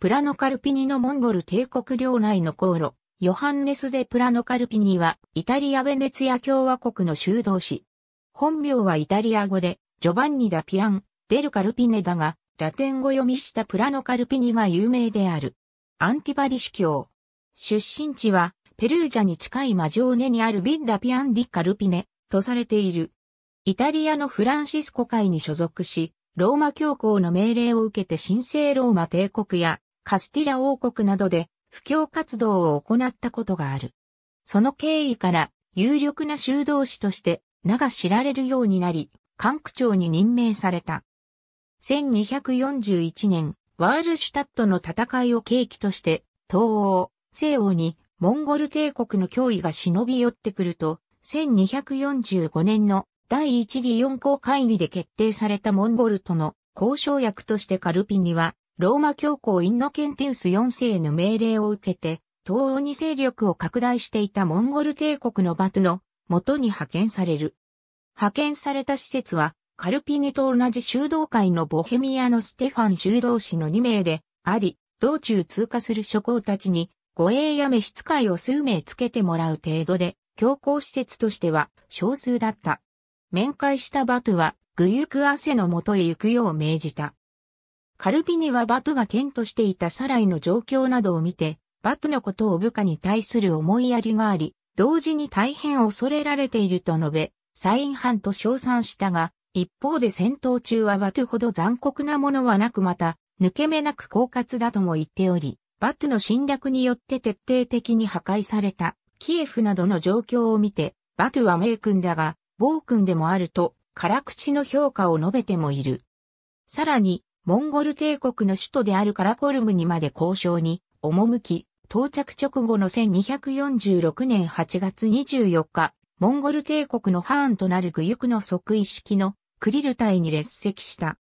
プラノカルピニのモンゴル帝国領内の航路、ヨハンネス・デ・プラノカルピニは、イタリア・ベネツィア共和国の修道士。本名はイタリア語で、ジョバンニ・ダ・ピアン、デル・カルピネだが、ラテン語読みしたプラノカルピニが有名である。アンティバリ司教。出身地は、ペルージャに近いマジョーネにあるビッラ・ピアン・ディ・カルピネ、とされている。イタリアのフランシスコ会に所属し、ローマ教皇の命令を受けて神聖ローマ帝国やカスティラ王国などで布教活動を行ったことがある。その経緯から有力な修道士として名が知られるようになり、官区長に任命された。1241年、ワールシュタットの戦いを契機として、東欧、西欧にモンゴル帝国の脅威が忍び寄ってくると、1245年の第一議四項会議で決定されたモンゴルとの交渉役としてカルピニはローマ教皇インノケンティウス4世の命令を受けて、東欧に勢力を拡大していたモンゴル帝国のバトの元に派遣される。派遣された施設は、カルピニと同じ修道会のボヘミアのステファン修道士の2名であり、道中通過する諸侯たちに、護衛や召使いを数名つけてもらう程度で、教皇施設としては少数だった。面会したバトは、グユクアセのもとへ行くよう命じた。カルピニはバトが剣としていたサライの状況などを見て、バトのことを部下に対する思いやりがあり、同時に大変恐れられていると述べ、サイン班と称賛したが、一方で戦闘中はバトほど残酷なものはなくまた、抜け目なく狡猾だとも言っており、バトの侵略によって徹底的に破壊された、キエフなどの状況を見て、バトは名君だが、暴君でもあると、辛口の評価を述べてもいる。さらに、モンゴル帝国の首都であるカラコルムにまで交渉に、赴き、到着直後の1246年8月24日、モンゴル帝国のハーンとなるグユクの即位式のクリル隊に列席した。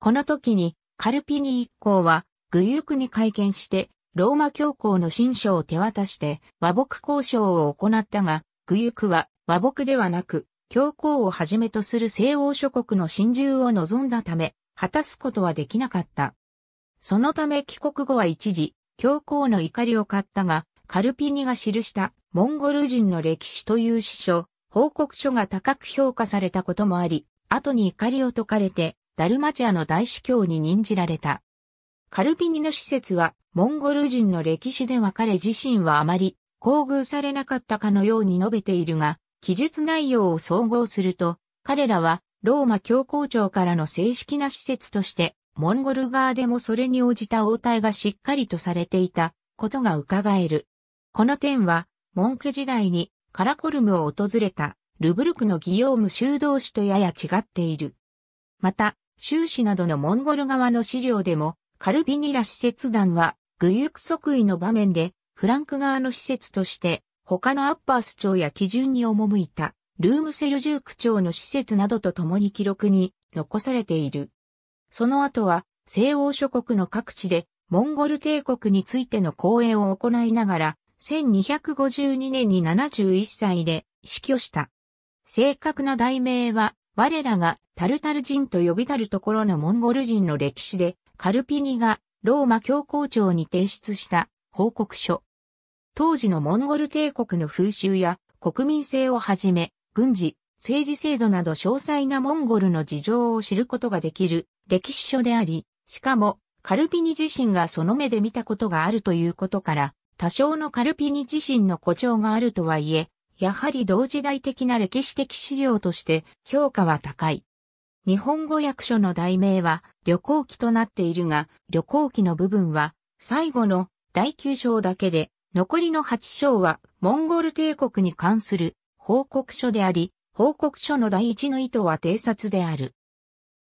この時に、カルピニ一行は、グユクに会見して、ローマ教皇の新書を手渡して和睦交渉を行ったが、グユクは和睦ではなく、教皇をはじめとする西欧諸国の侵入を望んだため、果たすことはできなかった。そのため帰国後は一時、教皇の怒りを買ったが、カルピニが記したモンゴル人の歴史という史書、報告書が高く評価されたこともあり、後に怒りを解かれて、ダルマチアの大司教に任じられた。カルピニの施設は、モンゴル人の歴史では彼自身はあまり、厚遇されなかったかのように述べているが、記述内容を総合すると、彼らはローマ教皇庁からの正式な施設として、モンゴル側でもそれに応じた応対がしっかりとされていたことが伺える。この点は、モン時代にカラコルムを訪れたルブルクのギヨーム修道士とやや違っている。また、修士などのモンゴル側の資料でも、カルビニラ施設団は、グリュク即位の場面で、フランク側の施設として、他のアッパース長や基準に赴いた。ルームセルジューク町の施設などと共に記録に残されている。その後は西欧諸国の各地でモンゴル帝国についての講演を行いながら、1252年に71歳で死去した。正確な題名は、我らがタルタル人と呼びたるところのモンゴル人の歴史で、カルピニがローマ教皇庁に提出した報告書。当時のモンゴル帝国の風習や国民性をはじめ、軍事、政治制度など詳細なモンゴルの事情を知ることができる歴史書であり、しかも、カルピニ自身がその目で見たことがあるということから、多少のカルピニ自身の誇張があるとはいえ、やはり同時代的な歴史的資料として評価は高い。日本語訳書の題名は旅行記となっているが、旅行記の部分は最後の第9章だけで、残りの8章はモンゴル帝国に関する報告書であり、報告書の第一の意図は偵察である。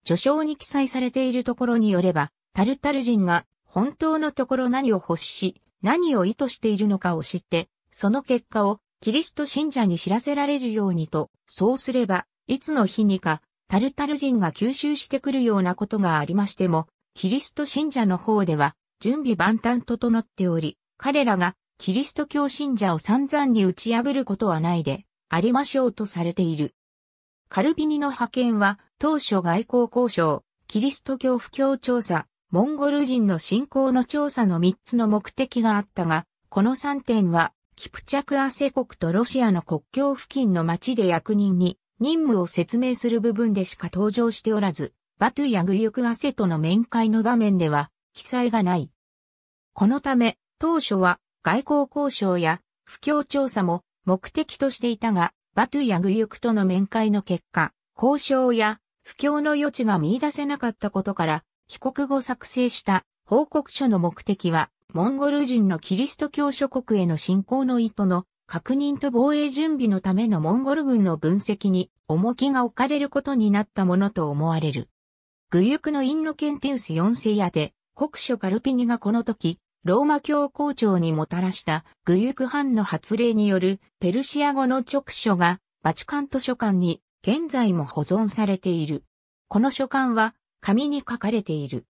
序章に記載されているところによれば、タルタル人が本当のところ何を欲し、何を意図しているのかを知って、その結果をキリスト信者に知らせられるようにと、そうすれば、いつの日にか、タルタル人が吸収してくるようなことがありましても、キリスト信者の方では、準備万端整っており、彼らがキリスト教信者を散々に打ち破ることはないで、ありましょうとされている。カルビニの派遣は、当初外交交渉、キリスト教布教調査、モンゴル人の信仰の調査の3つの目的があったが、この3点は、キプチャクアセ国とロシアの国境付近の町で役人に任務を説明する部分でしか登場しておらず、バトゥやグユクアセとの面会の場面では記載がない。このため、当初は外交交渉や布教調査も目的としていたが、バトゥやグユクとの面会の結果、交渉や不況の余地が見出せなかったことから、帰国後作成した報告書の目的は、モンゴル人のキリスト教諸国への侵攻の意図の確認と防衛準備のためのモンゴル軍の分析に重きが置かれることになったものと思われる。グユクのインノケンティウス4世やで、国書カルピニがこの時、ローマ教皇庁にもたらしたグユクハ藩の発令によるペルシア語の直書がバチカン図書館に現在も保存されている。この書簡は紙に書かれている。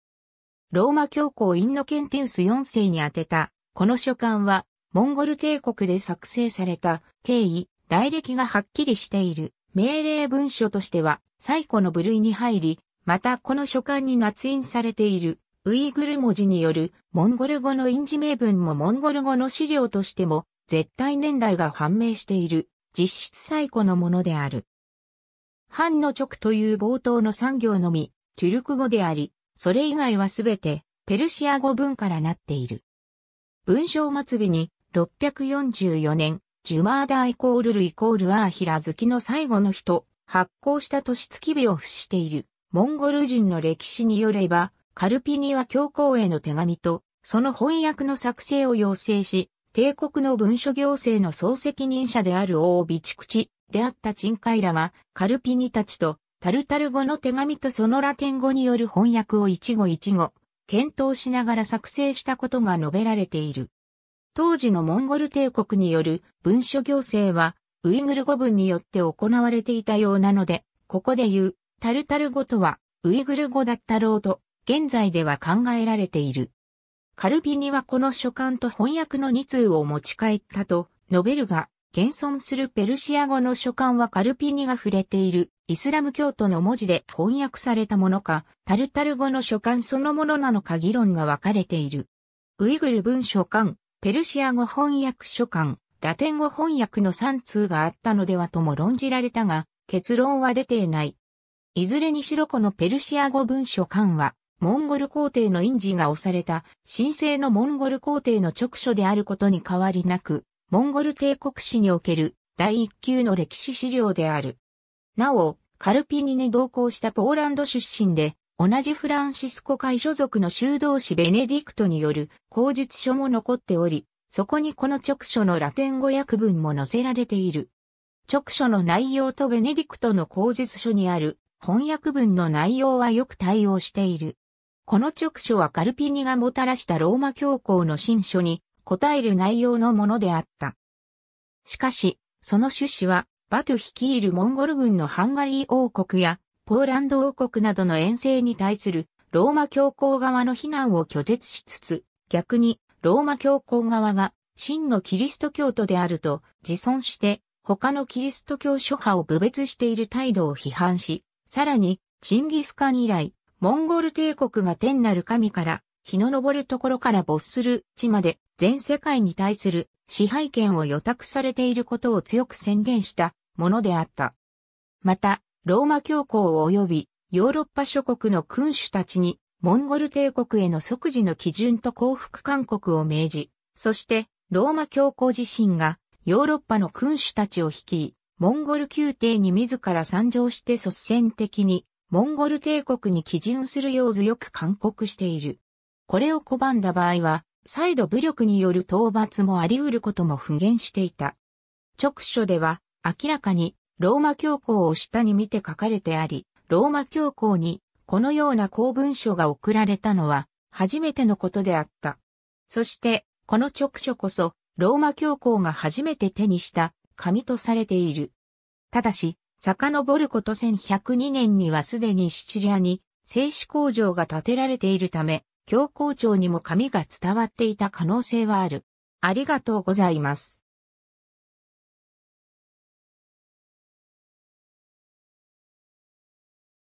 ローマ教皇インノケンティウス4世に宛てたこの書簡はモンゴル帝国で作成された経緯、来歴がはっきりしている命令文書としては最古の部類に入り、またこの書簡に捺印されているウイグル文字によるモンゴル語の印字名文もモンゴル語の資料としても絶対年代が判明している実質最古のものである。藩の直という冒頭の産業のみ、チュルク語であり、それ以外はすべてペルシア語文からなっている。文章末尾に644年、ジュマーダイコールルイコールアーヒラ好きの最後の人、発行した年月日を付している、モンゴル人の歴史によれば、カルピニは教皇への手紙と、その翻訳の作成を要請し、帝国の文書行政の総責任者である王備蓄地であったチンカイラは、カルピニたちと、タルタル語の手紙とそのラテン語による翻訳を一語一語、検討しながら作成したことが述べられている。当時のモンゴル帝国による文書行政は、ウイグル語文によって行われていたようなので、ここで言う、タルタル語とは、ウイグル語だったろうと現在では考えられている。カルビニはこの書簡と翻訳の2通を持ち帰ったと、述べるが、現存するペルシア語の書簡はカルピニが触れているイスラム教徒の文字で翻訳されたものか、タルタル語の書簡そのものなのか議論が分かれている。ウイグル文書館、ペルシア語翻訳書簡、ラテン語翻訳の3通があったのではとも論じられたが、結論は出ていない。いずれにしろこのペルシア語文書館は、モンゴル皇帝の印字が押された、神聖のモンゴル皇帝の直書であることに変わりなく、モンゴル帝国史における第一級の歴史資料である。なお、カルピニに同行したポーランド出身で、同じフランシスコ会所属の修道士ベネディクトによる口述書も残っており、そこにこの直書のラテン語訳文も載せられている。直書の内容とベネディクトの口述書にある翻訳文の内容はよく対応している。この直書はカルピニがもたらしたローマ教皇の新書に答える内容のものであった。しかし、その趣旨は、バト率いるモンゴル軍のハンガリー王国やポーランド王国などの遠征に対するローマ教皇側の非難を拒絶しつつ、逆にローマ教皇側が真のキリスト教徒であると自尊して他のキリスト教諸派を侮蔑している態度を批判し、さらにチンギスカン以来モンゴル帝国が天なる神から日の昇るところから没する地まで全世界に対する支配権を予託されていることを強く宣言したものであった。また、ローマ教皇及びヨーロッパ諸国の君主たちにモンゴル帝国への即時の基準と降伏勧告を命じ、そしてローマ教皇自身がヨーロッパの君主たちを率い、モンゴル宮廷に自ら参上して率先的にモンゴル帝国に基準するよう強く勧告している。これを拒んだ場合は、再度武力による討伐もあり得ることも不言していた。直書では、明らかに、ローマ教皇を下に見て書かれてあり、ローマ教皇に、このような公文書が送られたのは、初めてのことであった。そして、この直書こそ、ローマ教皇が初めて手にした、紙とされている。ただし、遡ること1102年にはすでにシチリアに製紙工場が建てられているため、教皇庁にも紙が伝わっていた可能性はある。ありがとうございます。